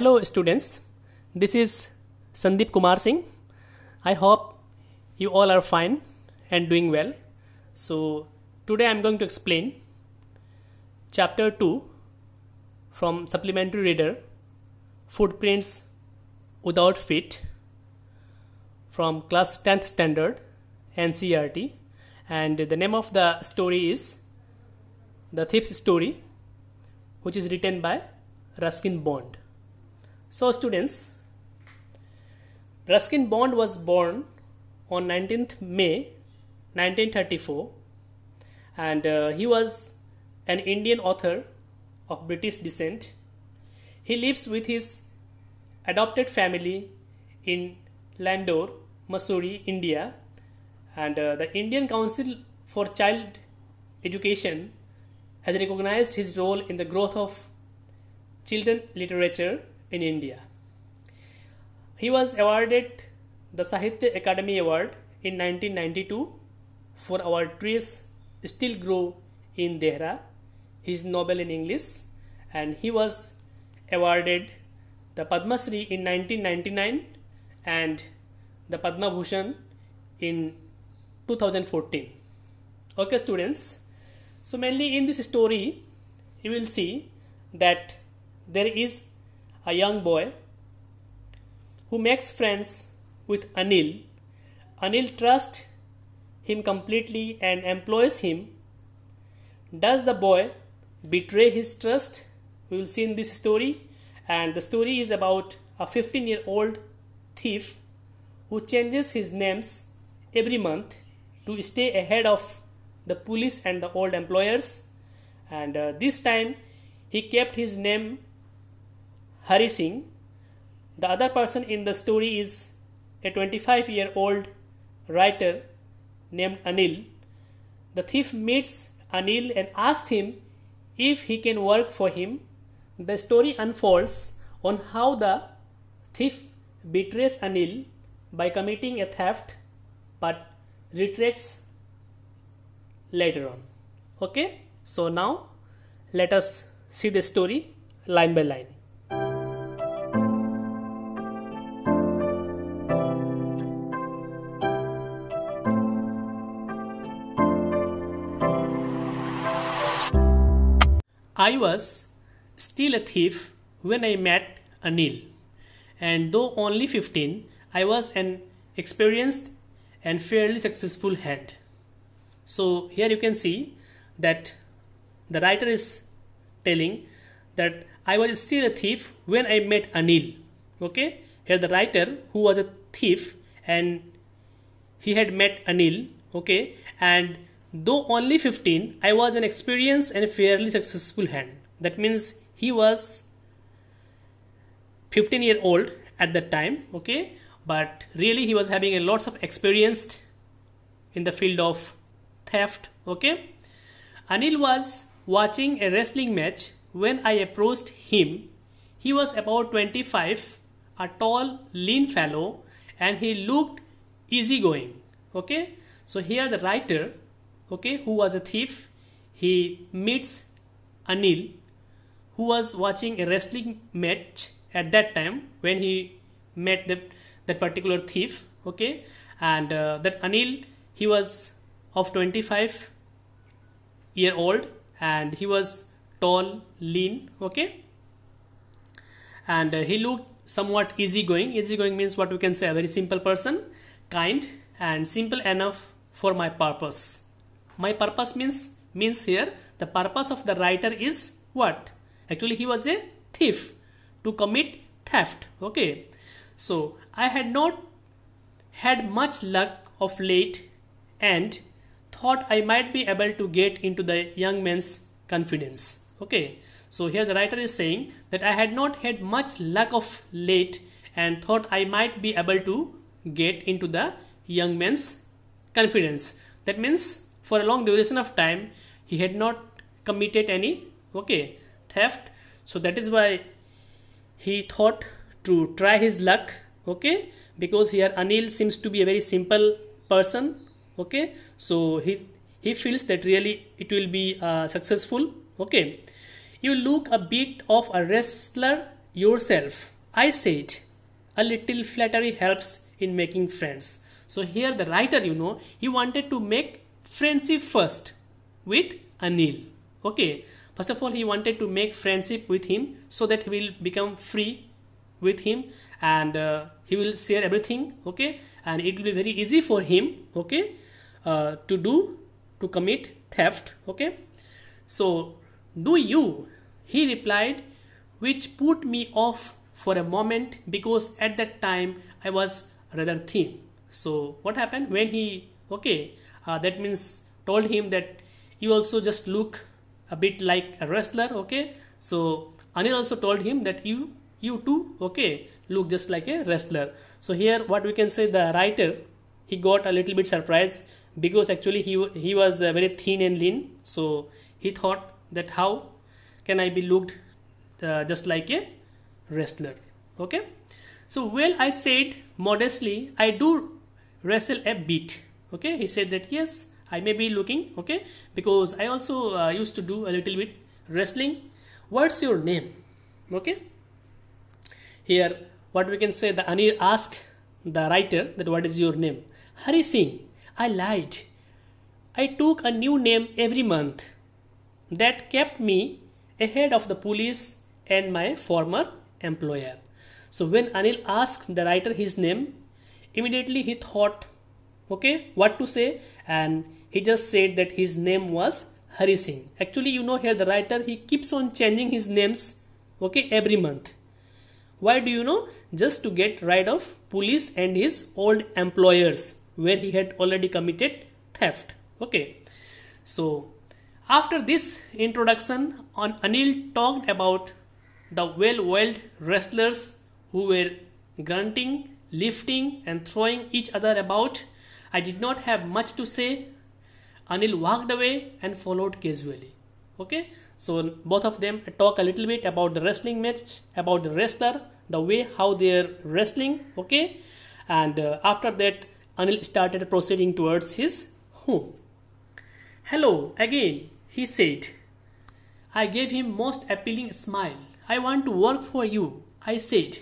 Hello students, this is Sandeep Kumar Singh. I hope you all are fine and doing well. So today I'm going to explain chapter 2 from supplementary reader Footprints Without Feet from class 10th standard NCRT and the name of the story is The Thief's Story which is written by Ruskin Bond. So, students, Ruskin Bond was born on 19th May 1934 and uh, he was an Indian author of British descent. He lives with his adopted family in Landore, Missouri, India, and uh, the Indian Council for Child Education has recognized his role in the growth of children literature in India. He was awarded the Sahitya Academy Award in 1992 for Our Trees Still Grow in Dehra, his novel in English, and he was awarded the Padma Shri in 1999 and the Padma Bhushan in 2014. Okay, students. So, mainly in this story, you will see that there is a young boy who makes friends with Anil. Anil trusts him completely and employs him. Does the boy betray his trust? We will see in this story. And the story is about a 15 year old thief who changes his names every month to stay ahead of the police and the old employers. And uh, this time he kept his name Hari Singh. The other person in the story is a 25 year old writer named Anil. The thief meets Anil and asks him if he can work for him. The story unfolds on how the thief betrays Anil by committing a theft but retracts later on. Okay, so now let us see the story line by line. I was still a thief when I met Anil, and though only 15, I was an experienced and fairly successful hand. So, here you can see that the writer is telling that I was still a thief when I met Anil. Okay, here the writer who was a thief and he had met Anil. Okay, and Though only 15, I was an experienced and fairly successful hand. That means he was 15 year old at that time, okay? But really he was having a lots of experience in the field of theft, okay? Anil was watching a wrestling match when I approached him. He was about 25, a tall, lean fellow, and he looked easygoing. Okay, so here the writer okay who was a thief he meets anil who was watching a wrestling match at that time when he met the, that particular thief okay and uh, that anil he was of 25 year old and he was tall lean okay and uh, he looked somewhat easygoing easygoing means what we can say a very simple person kind and simple enough for my purpose my purpose means means here the purpose of the writer is what actually he was a thief to commit theft okay so i had not had much luck of late and thought i might be able to get into the young man's confidence okay so here the writer is saying that i had not had much luck of late and thought i might be able to get into the young man's confidence that means for a long duration of time he had not committed any okay theft so that is why he thought to try his luck okay because here anil seems to be a very simple person okay so he he feels that really it will be uh, successful okay you look a bit of a wrestler yourself i said a little flattery helps in making friends so here the writer you know he wanted to make friendship first with Anil. Okay, first of all, he wanted to make friendship with him so that he will become free with him and uh, he will share everything. Okay, and it will be very easy for him. Okay, uh, to do to commit theft. Okay, so do you? He replied, which put me off for a moment because at that time I was rather thin. So what happened when he okay uh, that means told him that you also just look a bit like a wrestler okay so anil also told him that you you too okay look just like a wrestler so here what we can say the writer he got a little bit surprised because actually he he was uh, very thin and lean so he thought that how can i be looked uh, just like a wrestler okay so well i said modestly i do wrestle a bit okay he said that yes i may be looking okay because i also uh, used to do a little bit wrestling what's your name okay here what we can say the anil ask the writer that what is your name hari singh i lied i took a new name every month that kept me ahead of the police and my former employer so when anil asked the writer his name immediately he thought okay what to say and he just said that his name was Hari Singh actually you know here the writer he keeps on changing his names okay every month why do you know just to get rid of police and his old employers where he had already committed theft okay so after this introduction on Anil talked about the well-oiled wrestlers who were grunting lifting and throwing each other about I did not have much to say. Anil walked away and followed casually. Okay, so both of them talk a little bit about the wrestling match, about the wrestler, the way how they're wrestling. Okay, and uh, after that, Anil started proceeding towards his home. Hello again, he said. I gave him most appealing smile. I want to work for you, I said,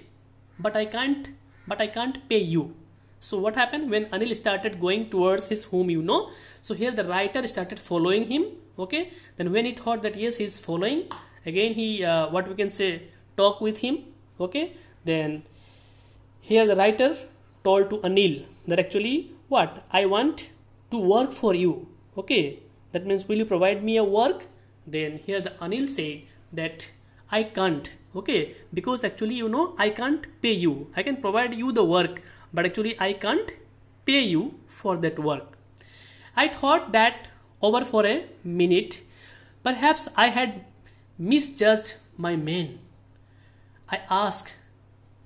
but I can't, but I can't pay you. So what happened when Anil started going towards his whom you know? So here the writer started following him. Okay. Then when he thought that yes, he's following, again he uh, what we can say talk with him. Okay. Then here the writer told to Anil that actually what I want to work for you. Okay. That means will you provide me a work? Then here the Anil said that I can't. Okay. Because actually you know I can't pay you. I can provide you the work but actually I can't pay you for that work. I thought that over for a minute. Perhaps I had misjudged my man. I asked,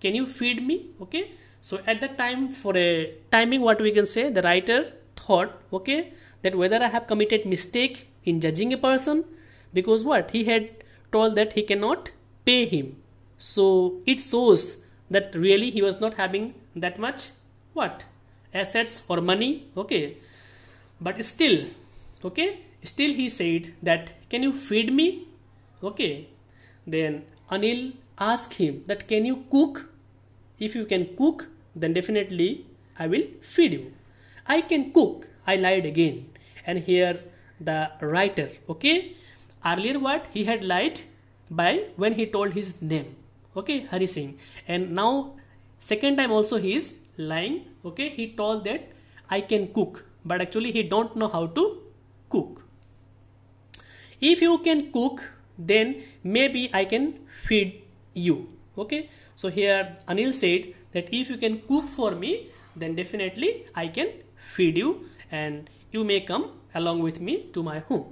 Can you feed me? Okay. So at that time for a timing, what we can say, the writer thought, okay, that whether I have committed mistake in judging a person, because what he had told that he cannot pay him. So it shows that really he was not having that much what assets or money okay but still okay still he said that can you feed me okay then anil asked him that can you cook if you can cook then definitely i will feed you i can cook i lied again and here the writer okay earlier what he had lied by when he told his name okay hari singh and now second time also he is lying okay he told that i can cook but actually he don't know how to cook if you can cook then maybe i can feed you okay so here anil said that if you can cook for me then definitely i can feed you and you may come along with me to my home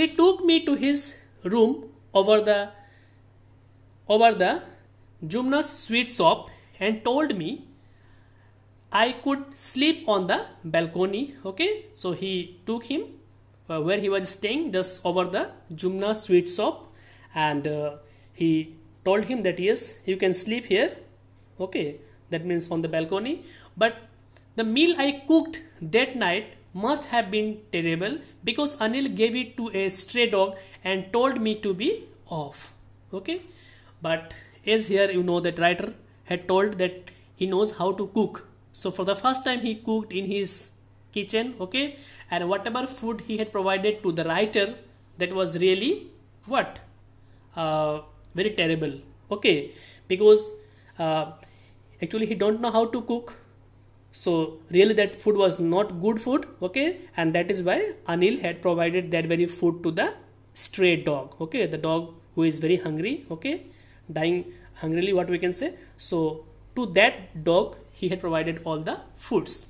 he took me to his room over the over the Jumna's sweet shop and told me I could sleep on the balcony. Okay, so he took him uh, where he was staying just over the Jumna sweet shop and uh, he told him that yes, you can sleep here. Okay, that means on the balcony. But the meal I cooked that night must have been terrible because Anil gave it to a stray dog and told me to be off. Okay, but as here you know that writer had told that he knows how to cook so for the first time he cooked in his kitchen okay and whatever food he had provided to the writer that was really what uh, very terrible okay because uh, actually he don't know how to cook so really that food was not good food okay and that is why anil had provided that very food to the stray dog okay the dog who is very hungry okay dying hungrily what we can say so to that dog he had provided all the foods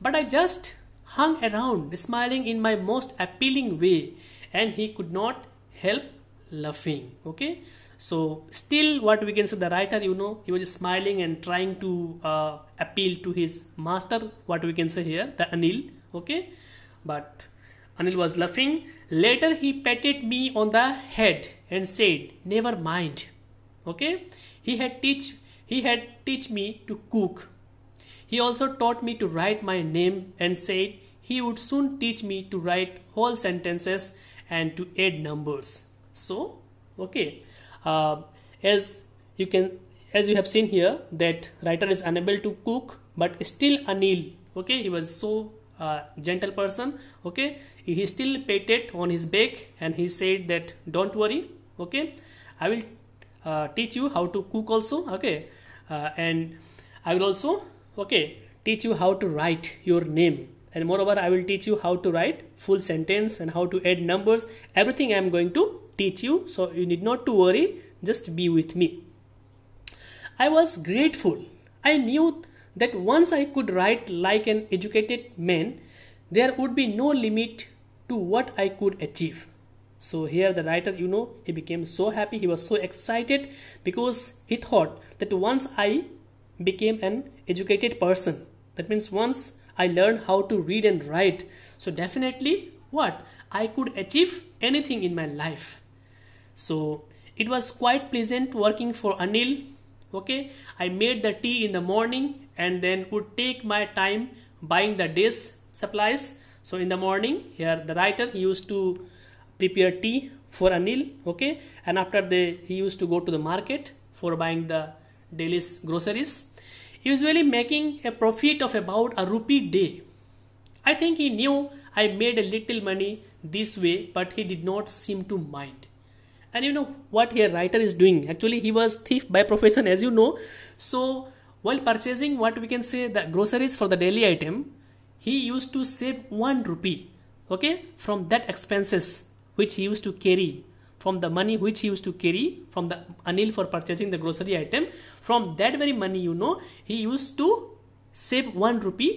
but i just hung around smiling in my most appealing way and he could not help laughing okay so still what we can say the writer you know he was smiling and trying to uh, appeal to his master what we can say here the anil okay but anil was laughing later he patted me on the head and said never mind okay he had teach he had teach me to cook he also taught me to write my name and said he would soon teach me to write whole sentences and to add numbers so okay uh, as you can as you have seen here that writer is unable to cook but still anil okay he was so uh, gentle person okay he still patted on his back and he said that don't worry okay i will uh, teach you how to cook also okay uh, and i will also okay teach you how to write your name and moreover i will teach you how to write full sentence and how to add numbers everything i am going to teach you so you need not to worry just be with me i was grateful i knew that once i could write like an educated man there would be no limit to what i could achieve so here the writer, you know, he became so happy, he was so excited because he thought that once I became an educated person, that means once I learned how to read and write, so definitely what? I could achieve anything in my life. So it was quite pleasant working for Anil. Okay, I made the tea in the morning and then would take my time buying the day's supplies. So in the morning, here the writer used to prepare tea for Anil okay and after they he used to go to the market for buying the daily groceries usually making a profit of about a rupee day I think he knew I made a little money this way but he did not seem to mind and you know what here writer is doing actually he was thief by profession as you know so while purchasing what we can say the groceries for the daily item he used to save 1 rupee okay from that expenses which he used to carry from the money which he used to carry from the Anil for purchasing the grocery item, from that very money, you know, he used to save one rupee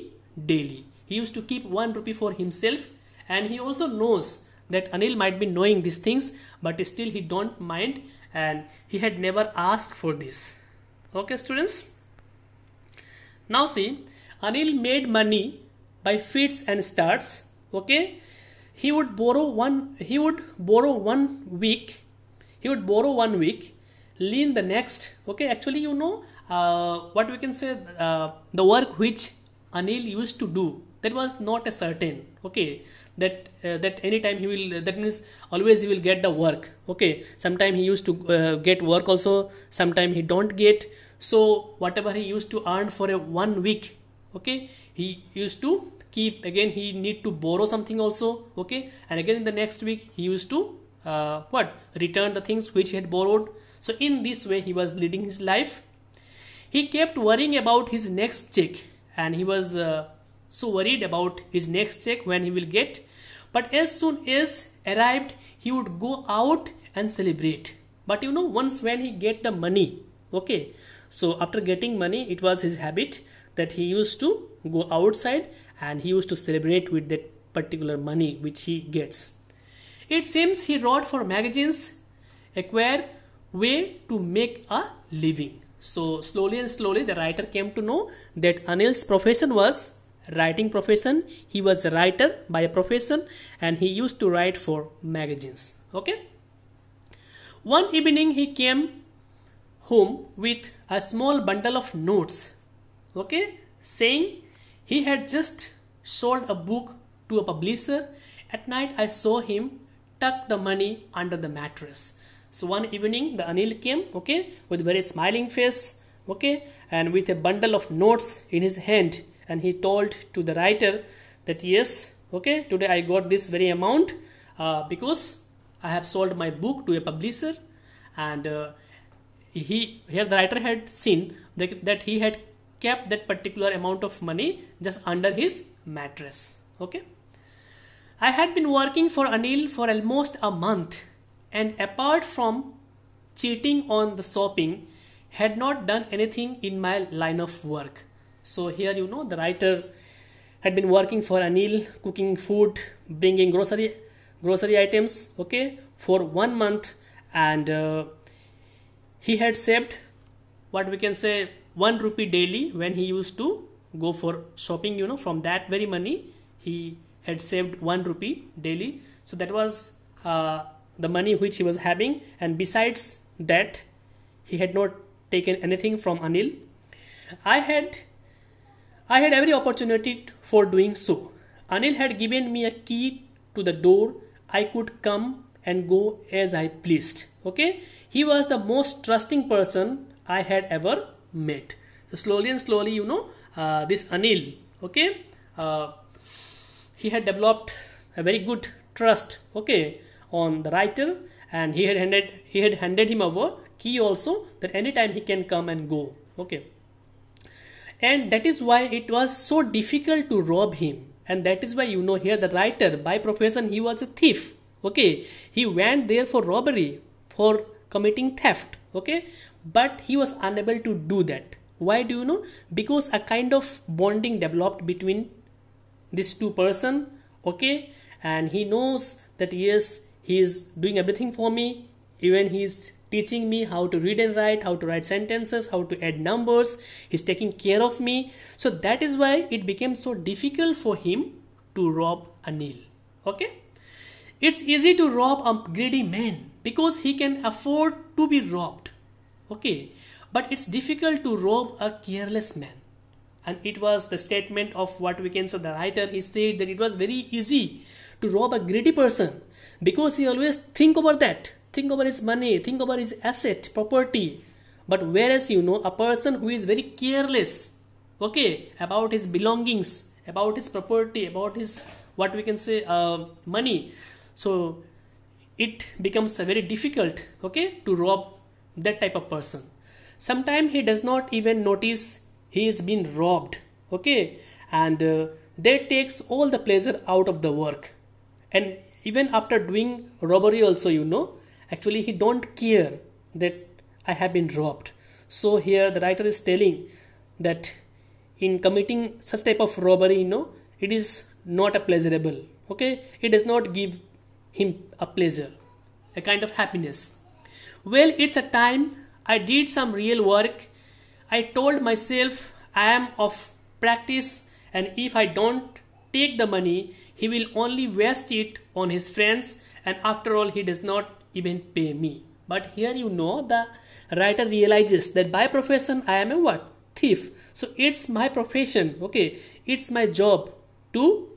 daily. He used to keep one rupee for himself, and he also knows that Anil might be knowing these things, but still he don't mind, and he had never asked for this. Okay, students. Now see, Anil made money by fits and starts. Okay, he would borrow one he would borrow one week he would borrow one week lean the next okay actually you know uh, what we can say uh, the work which anil used to do that was not a certain okay that uh, that anytime he will that means always he will get the work okay sometime he used to uh, get work also sometime he don't get so whatever he used to earn for a one week okay he used to keep again he need to borrow something also okay and again in the next week he used to uh, what return the things which he had borrowed so in this way he was leading his life he kept worrying about his next check and he was uh, so worried about his next check when he will get but as soon as arrived he would go out and celebrate but you know once when he get the money okay so after getting money it was his habit that he used to go outside and he used to celebrate with that particular money which he gets. It seems he wrote for magazines, acquire way to make a living. So slowly and slowly the writer came to know that Anil's profession was writing profession. He was a writer by a profession and he used to write for magazines. Okay. One evening he came home with a small bundle of notes okay, saying he had just sold a book to a publisher. At night, I saw him tuck the money under the mattress. So one evening, the Anil came, okay, with very smiling face, okay, and with a bundle of notes in his hand, and he told to the writer that yes, okay, today I got this very amount uh, because I have sold my book to a publisher, and uh, he here the writer had seen that, that he had kept that particular amount of money just under his mattress. Okay. I had been working for Anil for almost a month and apart from cheating on the shopping, had not done anything in my line of work. So here you know the writer had been working for Anil, cooking food, bringing grocery grocery items, okay, for one month, and uh, he had saved what we can say 1 rupee daily when he used to go for shopping you know from that very money he had saved 1 rupee daily so that was uh, the money which he was having and besides that he had not taken anything from anil i had i had every opportunity for doing so anil had given me a key to the door i could come and go as i pleased okay he was the most trusting person i had ever met. So slowly and slowly, you know, uh, this Anil, okay, uh, he had developed a very good trust, okay, on the writer, and he had handed he had handed him over key also that anytime he can come and go, okay. And that is why it was so difficult to rob him, and that is why you know here the writer by profession he was a thief, okay. He went there for robbery, for committing theft, okay but he was unable to do that why do you know because a kind of bonding developed between these two person okay and he knows that yes he is doing everything for me even he is teaching me how to read and write how to write sentences how to add numbers he's taking care of me so that is why it became so difficult for him to rob anil okay it's easy to rob a greedy man because he can afford to be robbed okay but it's difficult to rob a careless man and it was the statement of what we can say the writer he said that it was very easy to rob a greedy person because he always think about that think about his money think about his asset property but whereas you know a person who is very careless okay about his belongings about his property about his what we can say uh, money so it becomes very difficult okay to rob that type of person sometimes he does not even notice he is being robbed okay and uh, that takes all the pleasure out of the work and even after doing robbery also you know actually he don't care that i have been robbed so here the writer is telling that in committing such type of robbery you know it is not a pleasurable okay it does not give him a pleasure a kind of happiness well, it's a time I did some real work. I told myself I am of practice, and if I don't take the money, he will only waste it on his friends, and after all, he does not even pay me. But here you know the writer realizes that by profession I am a what? Thief. So it's my profession, okay? It's my job to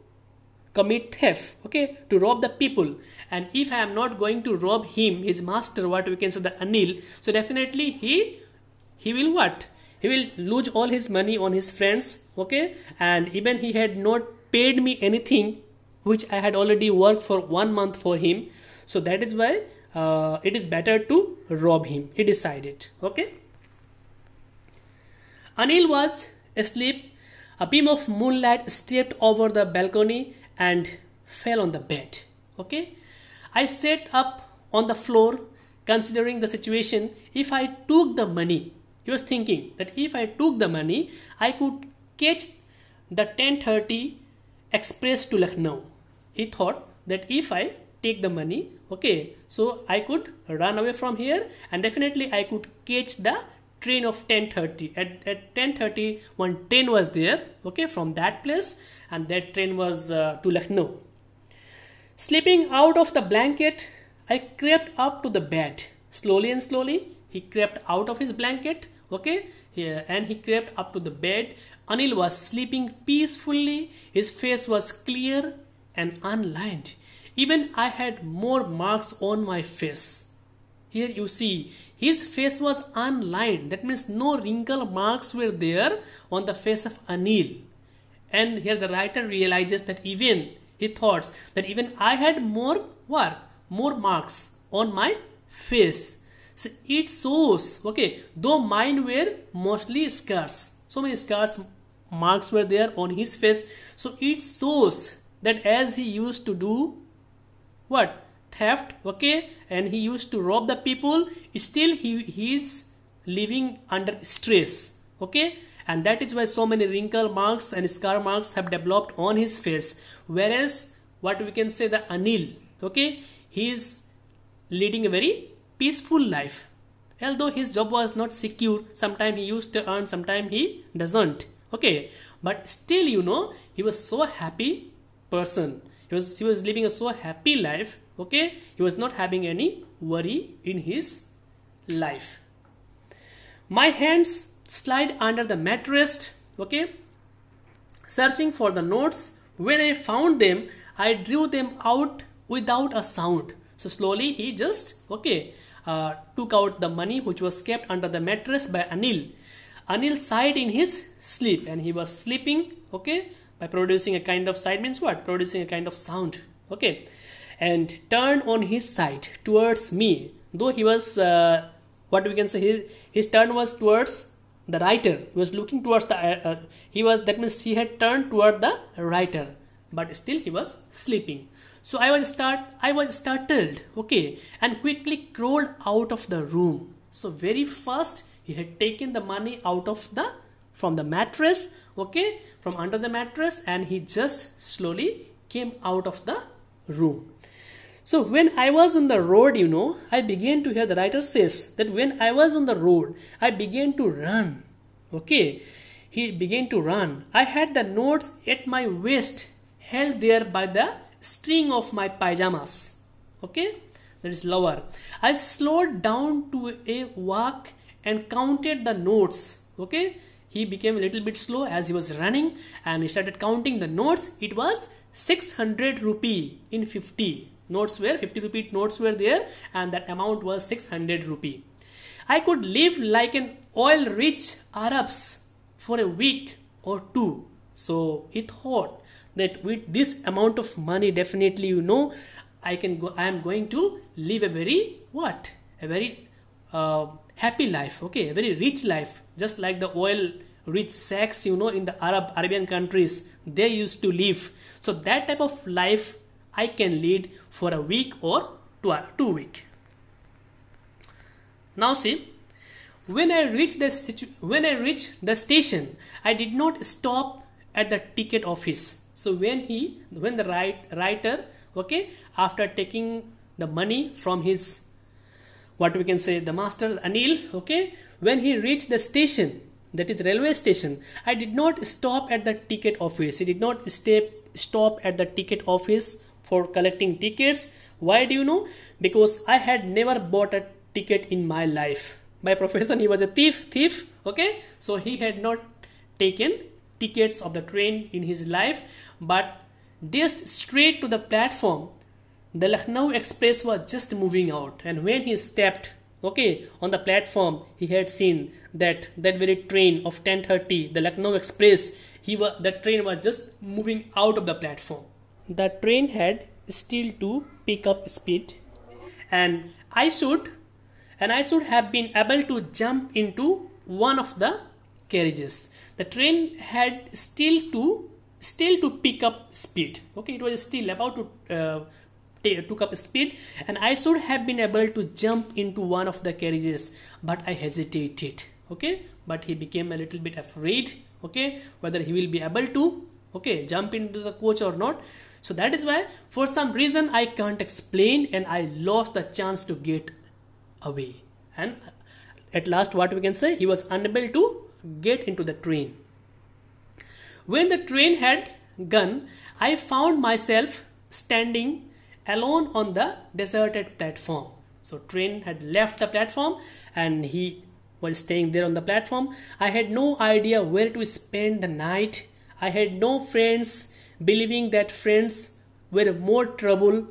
commit theft okay to rob the people and if i am not going to rob him his master what we can say the anil so definitely he he will what he will lose all his money on his friends okay and even he had not paid me anything which i had already worked for one month for him so that is why uh, it is better to rob him he decided okay anil was asleep a beam of moonlight stepped over the balcony and fell on the bed. Okay, I sat up on the floor considering the situation. If I took the money, he was thinking that if I took the money, I could catch the 10:30 express to Lucknow. He thought that if I take the money, okay, so I could run away from here and definitely I could catch the train of 10.30 at, at 10.30 one train was there okay from that place and that train was uh, to lucknow sleeping out of the blanket i crept up to the bed slowly and slowly he crept out of his blanket okay yeah, and he crept up to the bed anil was sleeping peacefully his face was clear and unlined even i had more marks on my face here you see his face was unlined. That means no wrinkle marks were there on the face of Anil. And here the writer realizes that even he thoughts that even I had more work, more marks on my face. So it shows, okay, though mine were mostly scars. So many scars marks were there on his face. So it shows that as he used to do what? theft okay and he used to rob the people still he, he is living under stress okay and that is why so many wrinkle marks and scar marks have developed on his face whereas what we can say the anil okay he is leading a very peaceful life although his job was not secure sometimes he used to earn sometimes he doesn't okay but still you know he was so happy person he was he was living a so happy life okay he was not having any worry in his life my hands slide under the mattress okay searching for the notes when i found them i drew them out without a sound so slowly he just okay uh, took out the money which was kept under the mattress by anil anil sighed in his sleep and he was sleeping okay by producing a kind of side means what producing a kind of sound okay and turned on his side towards me. Though he was, uh, what we can say, his, his turn was towards the writer. He was looking towards the, uh, uh, he was, that means he had turned toward the writer, but still he was sleeping. So I was start, I was startled, okay, and quickly crawled out of the room. So very fast he had taken the money out of the from the mattress okay from under the mattress and he just slowly came out of the room. So when I was on the road, you know, I began to hear the writer says that when I was on the road, I began to run. Okay, he began to run. I had the notes at my waist, held there by the string of my pajamas. Okay, that is lower. I slowed down to a walk and counted the notes. Okay, he became a little bit slow as he was running and he started counting the notes. It was 600 rupee in 50 notes were 50 rupee notes were there and that amount was 600 rupee i could live like an oil rich arabs for a week or two so he thought that with this amount of money definitely you know i can go i am going to live a very what a very uh, happy life okay a very rich life just like the oil rich sex you know in the arab arabian countries they used to live so that type of life i can lead for a week or two, two week now see when i reached the situ- when i reached the station i did not stop at the ticket office so when he when the write, writer okay after taking the money from his what we can say the master anil okay when he reached the station that is railway station i did not stop at the ticket office i did not step, stop at the ticket office for collecting tickets why do you know because i had never bought a ticket in my life by profession he was a thief thief okay so he had not taken tickets of the train in his life but dashed straight to the platform the lucknow express was just moving out and when he stepped okay on the platform he had seen that that very train of 10:30 the Lucknow express he was the train was just moving out of the platform the train had still to pick up speed and i should and i should have been able to jump into one of the carriages the train had still to still to pick up speed okay it was still about to uh, took up speed and I should have been able to jump into one of the carriages but I hesitated okay but he became a little bit afraid okay whether he will be able to okay jump into the coach or not so that is why for some reason I can't explain and I lost the chance to get away and at last what we can say he was unable to get into the train when the train had gone I found myself standing alone on the deserted platform. So train had left the platform and he was staying there on the platform. I had no idea where to spend the night. I had no friends, believing that friends were more trouble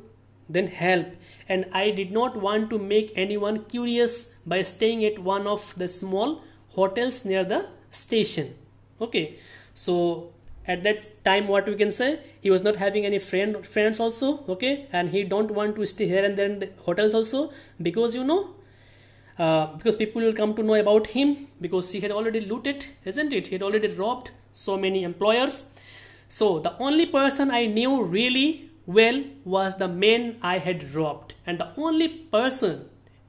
than help. And I did not want to make anyone curious by staying at one of the small hotels near the station. Okay, so at that time what we can say he was not having any friend friends also okay and he don't want to stay here and then hotels also because you know uh, because people will come to know about him because he had already looted isn't it he had already robbed so many employers so the only person i knew really well was the man i had robbed and the only person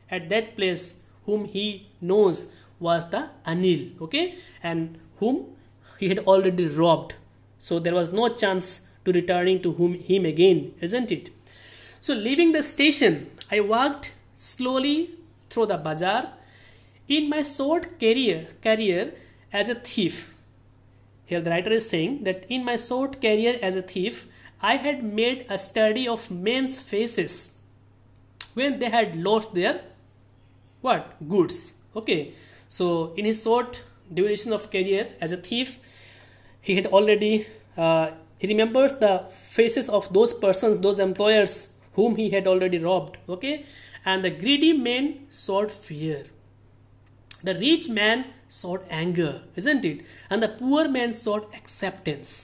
at that place whom he knows was the anil okay and whom he had already robbed so there was no chance to returning to whom, him again, isn't it? So leaving the station, I walked slowly through the bazaar in my short career, career as a thief. Here the writer is saying that in my short career as a thief, I had made a study of men's faces when they had lost their what goods. Okay, so in his short duration of career as a thief, he had already uh, he remembers the faces of those persons those employers whom he had already robbed okay and the greedy man sought fear the rich man sought anger isn't it and the poor man sought acceptance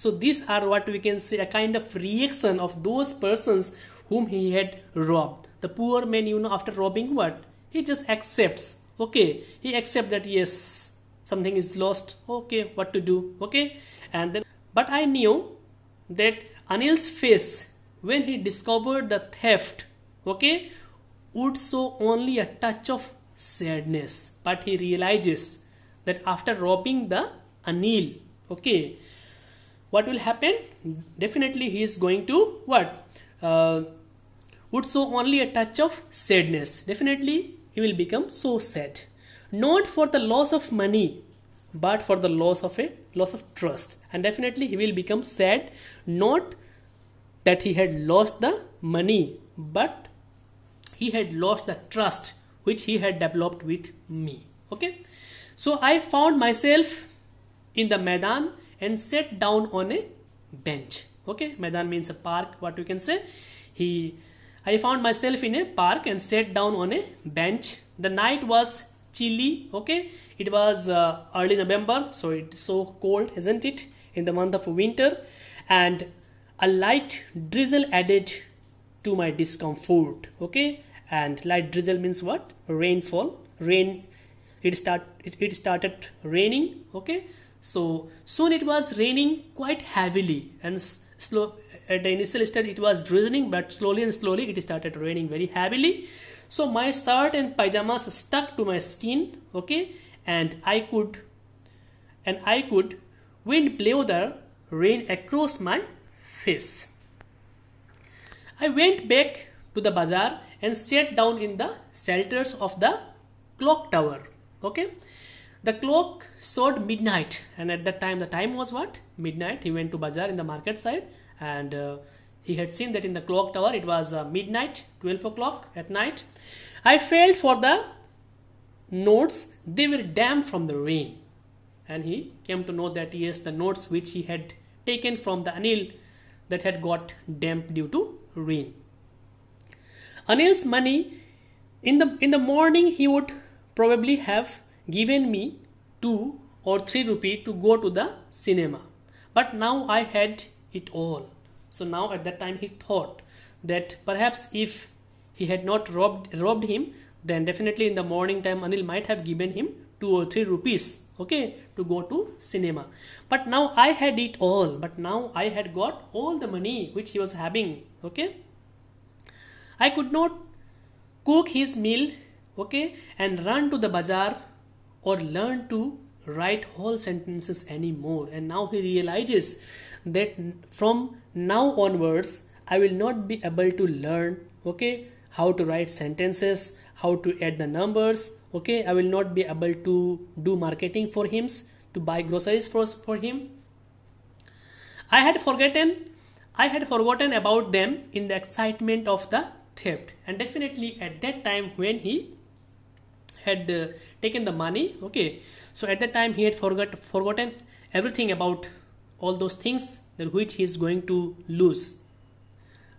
so these are what we can say a kind of reaction of those persons whom he had robbed the poor man you know after robbing what he just accepts okay he accepts that yes something is lost okay what to do okay and then but i knew that anil's face when he discovered the theft okay would show only a touch of sadness but he realizes that after robbing the anil okay what will happen definitely he is going to what uh, would show only a touch of sadness definitely he will become so sad not for the loss of money but for the loss of a loss of trust and definitely he will become sad not that he had lost the money but he had lost the trust which he had developed with me okay so i found myself in the maidan and sat down on a bench okay maidan means a park what you can say he i found myself in a park and sat down on a bench the night was chilly okay it was uh, early november so it's so cold isn't it in the month of winter and a light drizzle added to my discomfort okay and light drizzle means what rainfall rain it start it, it started raining okay so soon it was raining quite heavily and slow at the initial stage it was drizzling but slowly and slowly it started raining very heavily so my shirt and pajamas stuck to my skin, okay, and I could and I could wind blow the rain across my face. I went back to the bazaar and sat down in the shelters of the clock tower. Okay. The clock showed midnight, and at that time, the time was what? Midnight. He went to bazaar in the market side and uh, he had seen that in the clock tower it was uh, midnight, 12 o'clock at night. I failed for the notes, they were damp from the rain. And he came to know that yes, the notes which he had taken from the Anil that had got damp due to rain. Anil's money in the in the morning he would probably have given me two or three rupee to go to the cinema. But now I had it all. So now at that time he thought that perhaps if he had not robbed robbed him, then definitely in the morning time Anil might have given him two or three rupees, okay, to go to cinema. But now I had it all. But now I had got all the money which he was having, okay. I could not cook his meal, okay, and run to the bazaar or learn to write whole sentences anymore. And now he realizes that from now onwards i will not be able to learn okay how to write sentences how to add the numbers okay i will not be able to do marketing for him to buy groceries for, for him i had forgotten i had forgotten about them in the excitement of the theft and definitely at that time when he had uh, taken the money okay so at that time he had forgot forgotten everything about all those things which he is going to lose.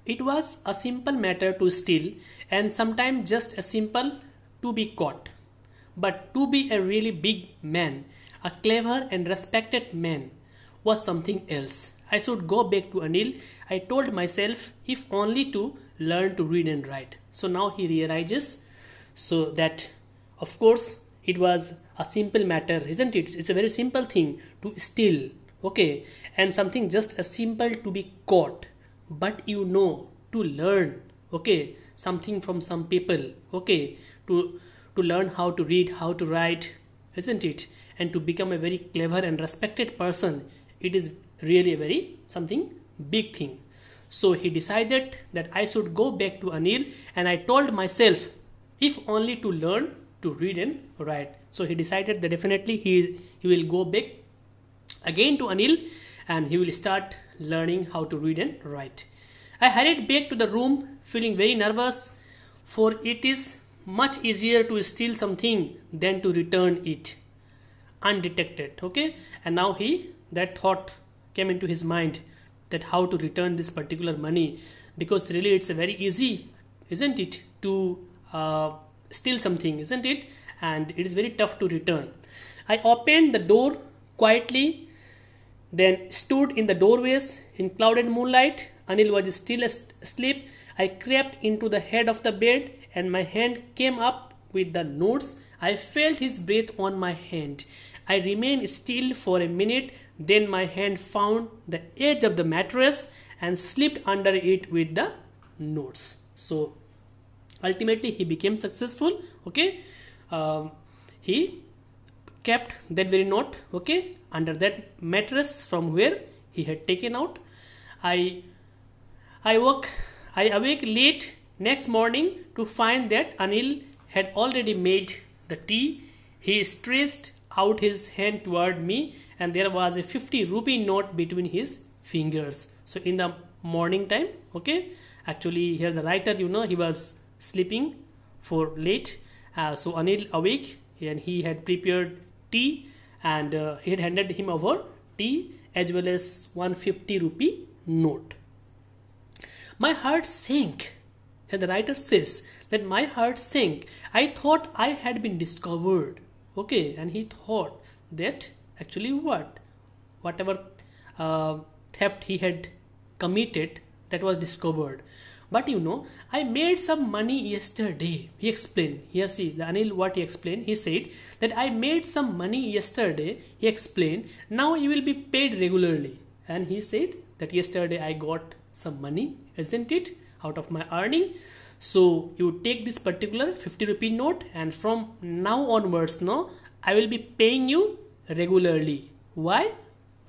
It was a simple matter to steal and sometimes just a simple to be caught. But to be a really big man, a clever and respected man, was something else. I should go back to Anil. I told myself, if only to learn to read and write. So now he realizes so that, of course, it was a simple matter, isn't it? It's a very simple thing to steal okay and something just as simple to be caught but you know to learn okay something from some people okay to to learn how to read how to write isn't it and to become a very clever and respected person it is really a very something big thing so he decided that i should go back to anil and i told myself if only to learn to read and write so he decided that definitely he he will go back again to Anil and he will start learning how to read and write. I hurried back to the room feeling very nervous for it is much easier to steal something than to return it undetected okay and now he that thought came into his mind that how to return this particular money because really it's a very easy isn't it to uh, steal something isn't it and it is very tough to return i opened the door quietly then stood in the doorways in clouded moonlight. Anil was still asleep. I crept into the head of the bed and my hand came up with the notes. I felt his breath on my hand. I remained still for a minute. Then my hand found the edge of the mattress and slipped under it with the notes. So ultimately, he became successful. Okay. Um, he kept that very note okay under that mattress from where he had taken out i i woke i awake late next morning to find that anil had already made the tea he stretched out his hand toward me and there was a 50 rupee note between his fingers so in the morning time okay actually here the writer you know he was sleeping for late uh, so anil awake and he had prepared T and uh, he handed him over T as well as 150 rupee note. My heart sank. And the writer says that my heart sank. I thought I had been discovered. Okay, and he thought that actually what? Whatever uh, theft he had committed that was discovered. But you know, I made some money yesterday. He explained. Here, see, the Anil, what he explained. He said that I made some money yesterday. He explained. Now you will be paid regularly. And he said that yesterday I got some money, isn't it? Out of my earning. So you take this particular 50 rupee note, and from now onwards, no, I will be paying you regularly. Why?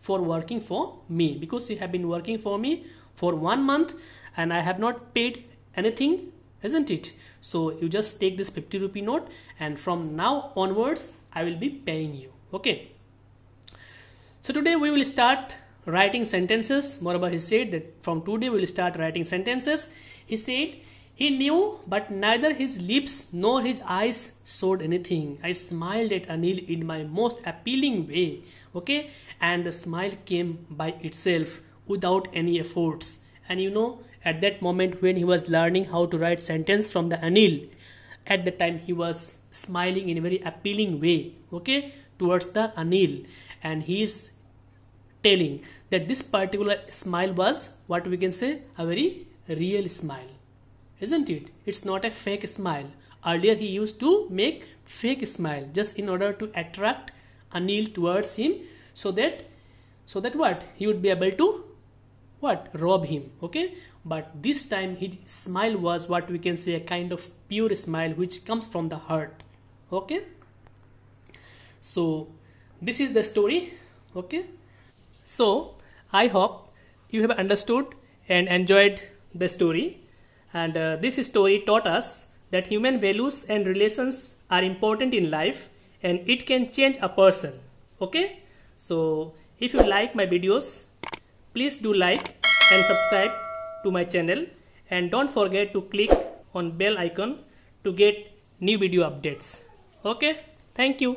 For working for me because you have been working for me for one month and I have not paid anything isn't it so you just take this 50 rupee note and from now onwards I will be paying you okay so today we will start writing sentences moreover he said that from today we will start writing sentences he said he knew, but neither his lips nor his eyes showed anything. I smiled at Anil in my most appealing way, okay? And the smile came by itself without any efforts. And you know, at that moment when he was learning how to write sentence from the anil at the time he was smiling in a very appealing way okay towards the anil and he is telling that this particular smile was what we can say a very real smile isn't it it's not a fake smile earlier he used to make fake smile just in order to attract anil towards him so that so that what he would be able to what rob him okay but this time his smile was what we can say a kind of pure smile which comes from the heart okay so this is the story okay so i hope you have understood and enjoyed the story and uh, this story taught us that human values and relations are important in life and it can change a person okay so if you like my videos please do like and subscribe to my channel and don't forget to click on bell icon to get new video updates okay thank you